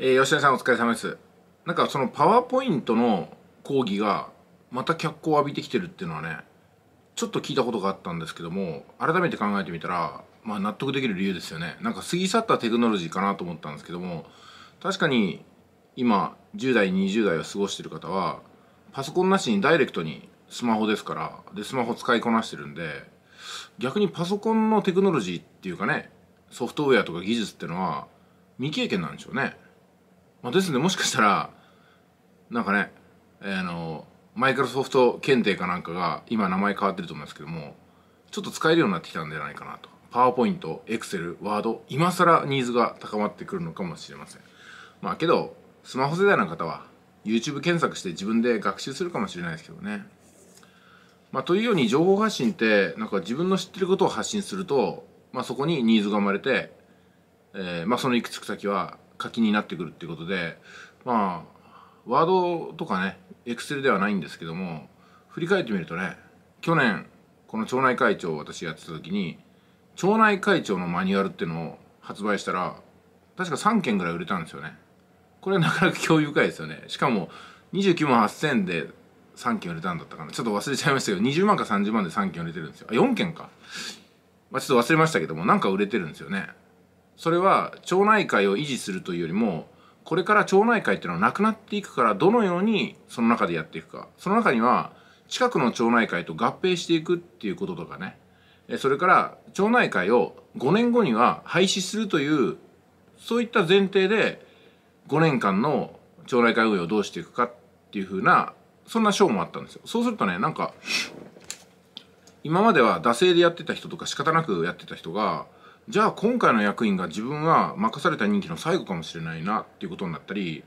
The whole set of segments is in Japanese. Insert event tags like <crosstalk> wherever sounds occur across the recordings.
えー、吉田さんお疲れ様ですなんかそのパワーポイントの講義がまた脚光を浴びてきてるっていうのはねちょっと聞いたことがあったんですけども改めて考えてみたらまあ納得できる理由ですよねなんか過ぎ去ったテクノロジーかなと思ったんですけども確かに今10代20代を過ごしてる方はパソコンなしにダイレクトにスマホですからでスマホ使いこなしてるんで逆にパソコンのテクノロジーっていうかねソフトウェアとか技術っていうのは未経験なんでしょうねまあ、ですのでもしかしたらなんかね、えー、のマイクロソフト検定かなんかが今名前変わってると思いますけどもちょっと使えるようになってきたんじゃないかなとパワーポイントエクセルワード今更ニーズが高まってくるのかもしれませんまあけどスマホ世代の方は YouTube 検索して自分で学習するかもしれないですけどねまあ、というように情報発信ってなんか自分の知ってることを発信すると、まあ、そこにニーズが生まれて、えーまあ、その行くつく先は書きになってくるっていうことでまあワードとかねエクセルではないんですけども振り返ってみるとね去年この町内会長を私やってた時に町内会長のマニュアルっていうのを発売したら確か3件ぐらい売れたんですよねこれはなかなか興味深いですよねしかも29万8000で3件売れたんだったかなちょっと忘れちゃいましたけど20万か30万で3件売れてるんですよあ4件か、まあ、ちょっと忘れましたけどもなんか売れてるんですよねそれは町内会を維持するというよりもこれから町内会っていうのはなくなっていくからどのようにその中でやっていくかその中には近くの町内会と合併していくっていうこととかねそれから町内会を5年後には廃止するというそういった前提で5年間の町内会運営をどうしていくかっていうふうなそんな賞もあったんですよそうするとねなんか今までは惰性でやってた人とか仕方なくやってた人がじゃあ今回の役員が自分は任された任期の最後かもしれないなっていうことになったり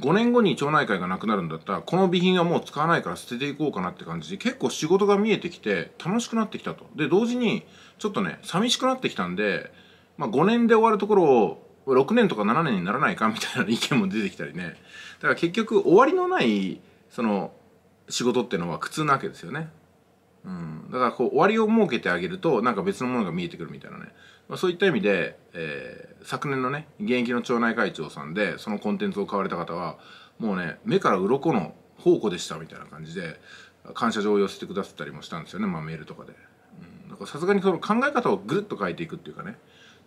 5年後に町内会がなくなるんだったらこの備品はもう使わないから捨てていこうかなって感じで結構仕事が見えてきて楽しくなってきたとで同時にちょっとね寂しくなってきたんで、まあ、5年で終わるところを6年とか7年にならないかみたいな意見も出てきたりねだから結局終わりのないその仕事っていうのは苦痛なわけですよねうん、だからこう終わりを設けてあげるとなんか別のものが見えてくるみたいなね、まあ、そういった意味で、えー、昨年のね現役の町内会長さんでそのコンテンツを買われた方はもうね目から鱗の宝庫でしたみたいな感じで感謝状を寄せてくださったりもしたんですよね、まあ、メールとかで。うん、だからさすがにその考え方をぐるっと変えていくっていうかね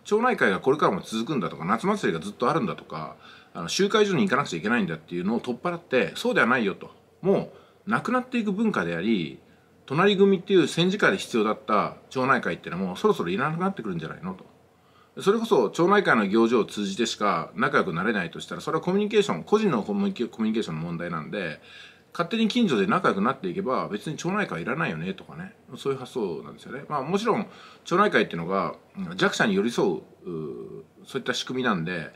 町内会がこれからも続くんだとか夏祭りがずっとあるんだとかあの集会所に行かなくちゃいけないんだっていうのを取っ払ってそうではないよともうなくなっていく文化であり隣組っていう戦時下で必要だった町内会っていうのもそろそろいらなくなってくるんじゃないのとそれこそ町内会の行事を通じてしか仲良くなれないとしたらそれはコミュニケーション個人のコミュニケーションの問題なんで勝手に近所で仲良くなっていけば別に町内会いらないよねとかねそういう発想なんですよね。まあ、もちろん町内会っていうのが弱者に寄り添うそういった仕組みなんで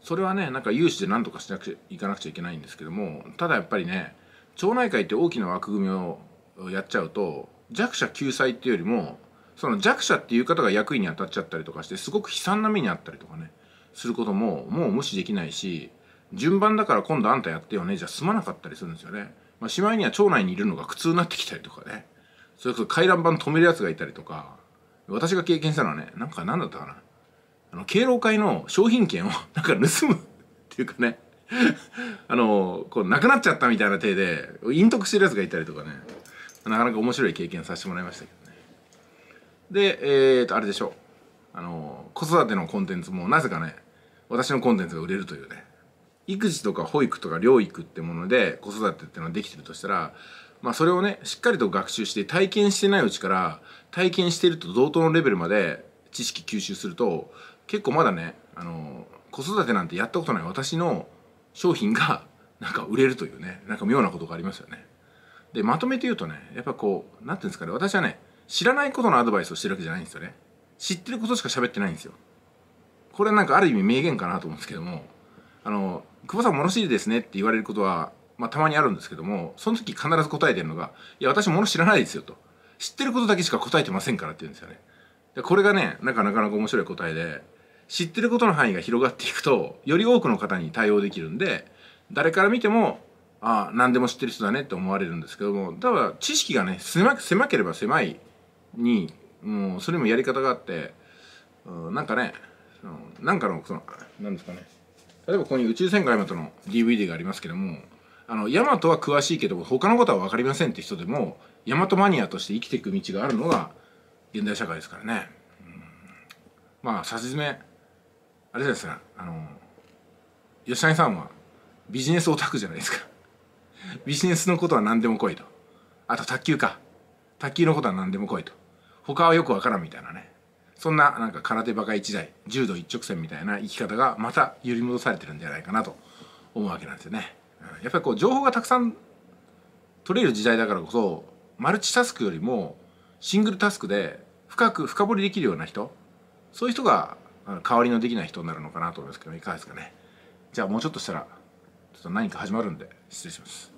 それはねなんか有志で何とかしなくちゃいかなくちゃいけないんですけどもただやっぱりね町内会って大きな枠組みをやっちゃうと弱者救済っていうよりもその弱者っていう方が役員に当たっちゃったりとかしてすごく悲惨な目にあったりとかねすることももう無視できないし順番だから今度あんたやってよねじゃ済まなかったりするんですよね。まあ、しまいには町内にいるのが苦痛になってきたりとかねそれこそ回覧板止めるやつがいたりとか私が経験したのはねなんか何だったかなあの敬老会の商品券を <laughs> なんか盗むっていうかねあのこうなくなっちゃったみたいな体で隠匿してるやつがいたりとかねなかなか面白い経験させてもらいましたけどねでえー、とあれでしょうあの子育てのコンテンツもなぜかね私のコンテンツが売れるというね育児とか保育とか療育ってもので子育てっていうのはできてるとしたらまあそれをねしっかりと学習して体験してないうちから体験してると同等のレベルまで知識吸収すると結構まだねあの子育てなんてやったことない私の商品がなんか売れるというねなんか妙なことがありますよね。でまとめて言うとねやっぱこう何て言うんですかね私はね知らないことのアドバイスをしてるわけじゃないんですよね知ってることしか喋ってないんですよこれなんかある意味名言かなと思うんですけどもあの久保さん物知りですねって言われることは、まあ、たまにあるんですけどもその時必ず答えてるのが「いや私物知らないですよ」と「知ってることだけしか答えてませんから」って言うんですよねでこれがねなかなかなか面白い答えで知ってることの範囲が広がっていくとより多くの方に対応できるんで誰から見てもああ何でも知ってる人だねって思われるんですけどもただ知識がね狭狭ければ狭いにもうそれもやり方があって、うん、なんかねなんかのそのなんですかね例えばここに「宇宙戦艦ヤマト」の DVD がありますけどもあのヤマトは詳しいけど他のことは分かりませんって人でもヤマトマニアとして生きていく道があるのが現代社会ですからね、うん、まあさしずめあれですねあの吉谷さんはビジネスオタクじゃないですかビジネスのことは何でも来いとあと卓球か卓球のことは何でも来いと他はよくわからんみたいなねそんななんか空手バカ一代柔道一直線みたいな生き方がまた揺り戻されてるんじゃないかなと思うわけなんですよね、うん、やっぱりこう情報がたくさん取れる時代だからこそマルチタスクよりもシングルタスクで深く深掘りできるような人そういう人が代わりのできない人になるのかなと思いますけどいかがですかねじゃあもうちょっとしたらちょっと何か始まるんで失礼します